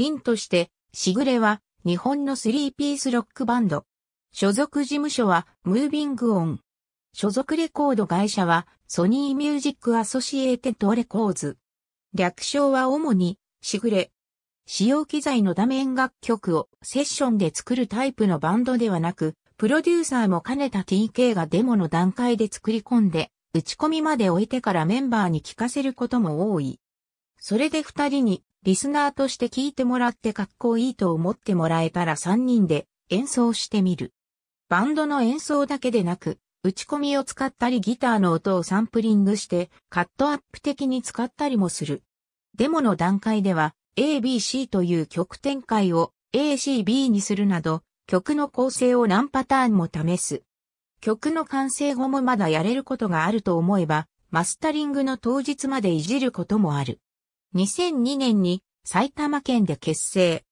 凛として、しぐれは日本のスリーピースロックバンド。所属事務所はムービングオン。所属レコード会社はソニーミュージックアソシエーテッドレコーズ。略称は主にしぐれ。使用機材のダメ楽曲をセッションで作るタイプのバンドではなく、プロデューサーも兼ねた TK がデモの段階で作り込んで、打ち込みまで置いてからメンバーに聞かせることも多い。それで二人にリスナーとして聞いてもらってかっこいいと思ってもらえたら三人で演奏してみる。バンドの演奏だけでなく、打ち込みを使ったりギターの音をサンプリングしてカットアップ的に使ったりもする。デモの段階では ABC という曲展開を ACB にするなど曲の構成を何パターンも試す。曲の完成後もまだやれることがあると思えばマスタリングの当日までいじることもある。2002年に埼玉県で結成。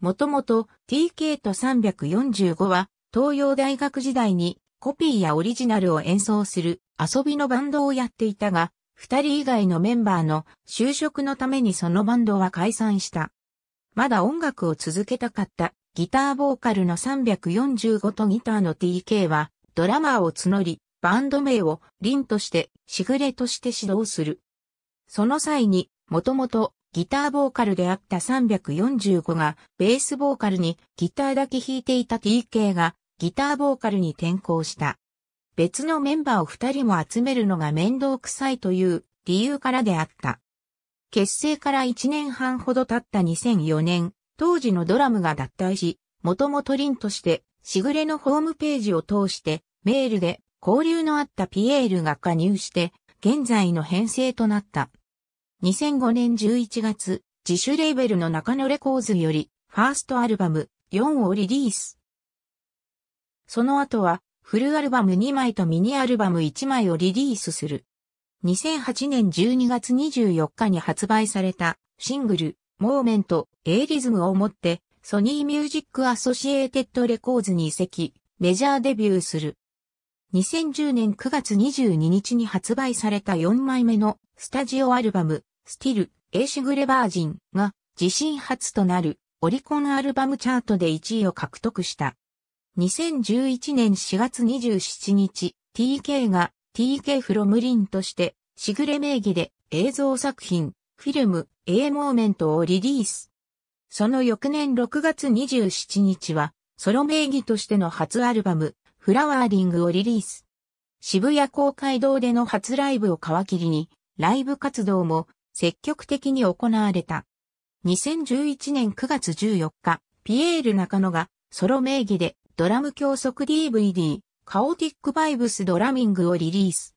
もともと TK と345は東洋大学時代にコピーやオリジナルを演奏する遊びのバンドをやっていたが、二人以外のメンバーの就職のためにそのバンドは解散した。まだ音楽を続けたかったギターボーカルの345とギターの TK はドラマーを募り、バンド名を凛として、しぐれとして指導する。その際にもともとギターボーカルであった345がベースボーカルにギターだけ弾いていた TK がギターボーカルに転向した。別のメンバーを二人も集めるのが面倒くさいという理由からであった。結成から一年半ほど経った2004年、当時のドラムが脱退し、もともと凛として、しぐれのホームページを通してメールで交流のあったピエールが加入して、現在の編成となった。2005年11月、自主レーベルの中野レコーズより、ファーストアルバム、4をリリース。その後は、フルアルバム2枚とミニアルバム1枚をリリースする。2008年12月24日に発売されたシングル、モーメント、エイリズムをもって、ソニーミュージックアソシエーテッドレコーズに移籍、メジャーデビューする。2010年9月22日に発売された4枚目のスタジオアルバム、スティル、エーシグレバージンが自身初となるオリコンアルバムチャートで1位を獲得した。2011年4月27日、TK が TK フロムリンとして、シグレ名義で映像作品、フィルム、A モーメントをリリース。その翌年6月27日は、ソロ名義としての初アルバム、フラワーリングをリリース。渋谷公会堂での初ライブを皮切りに、ライブ活動も積極的に行われた。2011年9月14日、ピエール中野がソロ名義でドラム教則 DVD カオティックバイブスドラミングをリリース。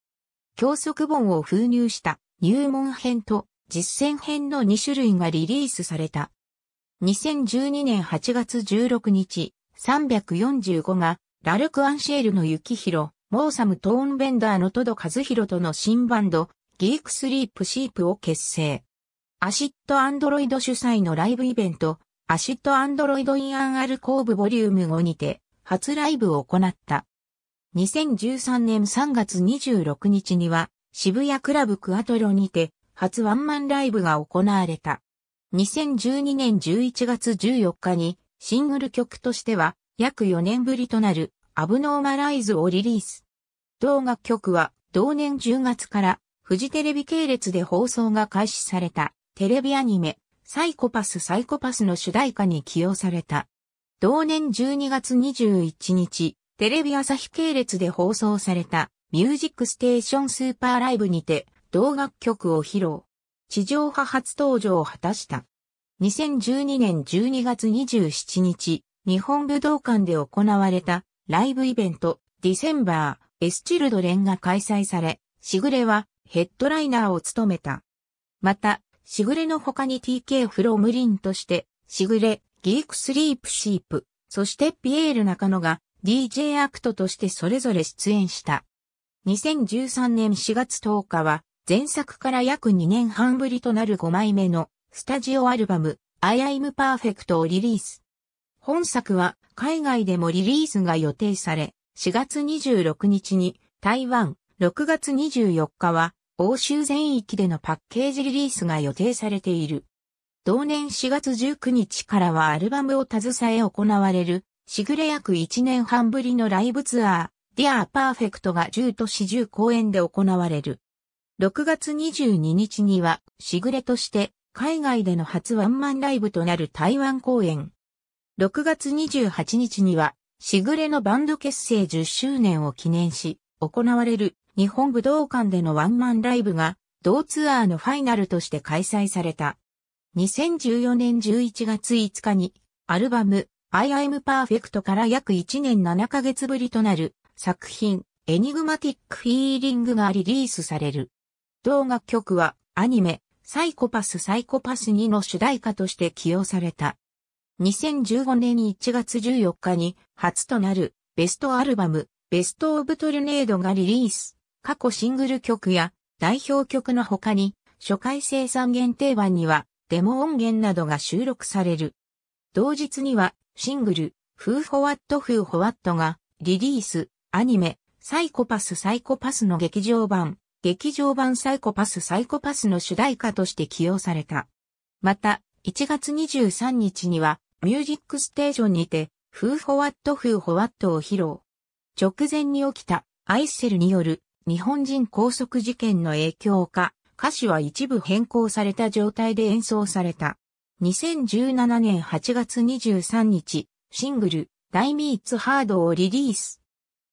教則本を封入した入門編と実践編の2種類がリリースされた。2012年8月16日、345がラルク・アンシェールの幸宏、モーサム・トーンベンダーのトド・カズヒロとの新バンド、ギークスリープシープを結成。アシッドアンドロイド主催のライブイベント、アシッドアンドロイドインアンアルコーブボリューム5にて、初ライブを行った。2013年3月26日には、渋谷クラブクアトロにて、初ワンマンライブが行われた。2012年11月14日に、シングル曲としては、約4年ぶりとなる、アブノーマライズをリリース。動画曲は、同年10月から、フジテレビ系列で放送が開始されたテレビアニメ、サイコパスサイコパスの主題歌に起用された。同年12月21日、テレビ朝日系列で放送されたミュージックステーションスーパーライブにて同楽曲を披露。地上波初登場を果たした。2012年12月27日、日本武道館で行われたライブイベントディセンバーエスチルドレンが開催され、しぐれはヘッドライナーを務めた。また、しぐれの他に TK フロムリンとして、しぐれ、ギークスリープシープ、そしてピエール中野が DJ アクトとしてそれぞれ出演した。2013年4月10日は、前作から約2年半ぶりとなる5枚目のスタジオアルバム I am Perfect をリリース。本作は海外でもリリースが予定され、4月26日に台湾、6月24日は欧州全域でのパッケージリリースが予定されている。同年4月19日からはアルバムを携え行われる、しぐれ約1年半ぶりのライブツアー、Dear Perfect が10都市10公演で行われる。6月22日には、しぐれとして、海外での初ワンマンライブとなる台湾公演。6月28日には、しぐれのバンド結成10周年を記念し、行われる日本武道館でのワンマンライブが同ツアーのファイナルとして開催された。2014年11月5日にアルバム I am Perfect から約1年7ヶ月ぶりとなる作品エニグマティックフィーリングがリリースされる。動画曲はアニメサイコパスサイコパス2の主題歌として起用された。2015年1月14日に初となるベストアルバムベストオブトルネードがリリース。過去シングル曲や代表曲の他に、初回生産限定版には、デモ音源などが収録される。同日には、シングル、フーフォワットフーフォワットが、リリース、アニメ、サイコパスサイコパスの劇場版、劇場版サイコパスサイコパスの主題歌として起用された。また、1月23日には、ミュージックステーションにて、フーフォワットフーフォワットを披露。直前に起きた、アイセルによる日本人拘束事件の影響か、歌詞は一部変更された状態で演奏された。2017年8月23日、シングル、大ミーツハードをリリース。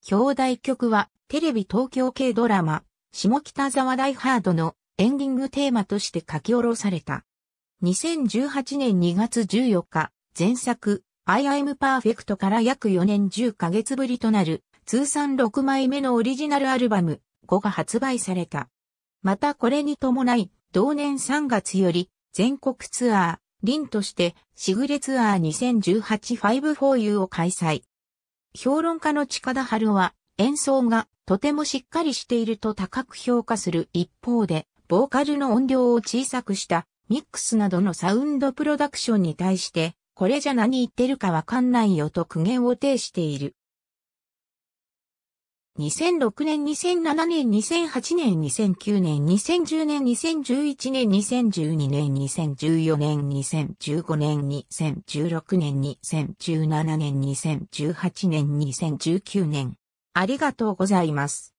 兄弟曲は、テレビ東京系ドラマ、下北沢大ハードのエンディングテーマとして書き下ろされた。2018年2月14日、前作、I am perfect から約4年10ヶ月ぶりとなる通算6枚目のオリジナルアルバム5が発売された。またこれに伴い、同年3月より全国ツアー、リンとしてシグレツアー 2018-5-4U を開催。評論家の近田春は演奏がとてもしっかりしていると高く評価する一方で、ボーカルの音量を小さくしたミックスなどのサウンドプロダクションに対して、これじゃ何言ってるかわかんないよと苦言を呈している。2006年、2007年、2008年、2009年、2010年、2011年、2012年、2014年、2015年、2016年、2017年、2018年、2019年。ありがとうございます。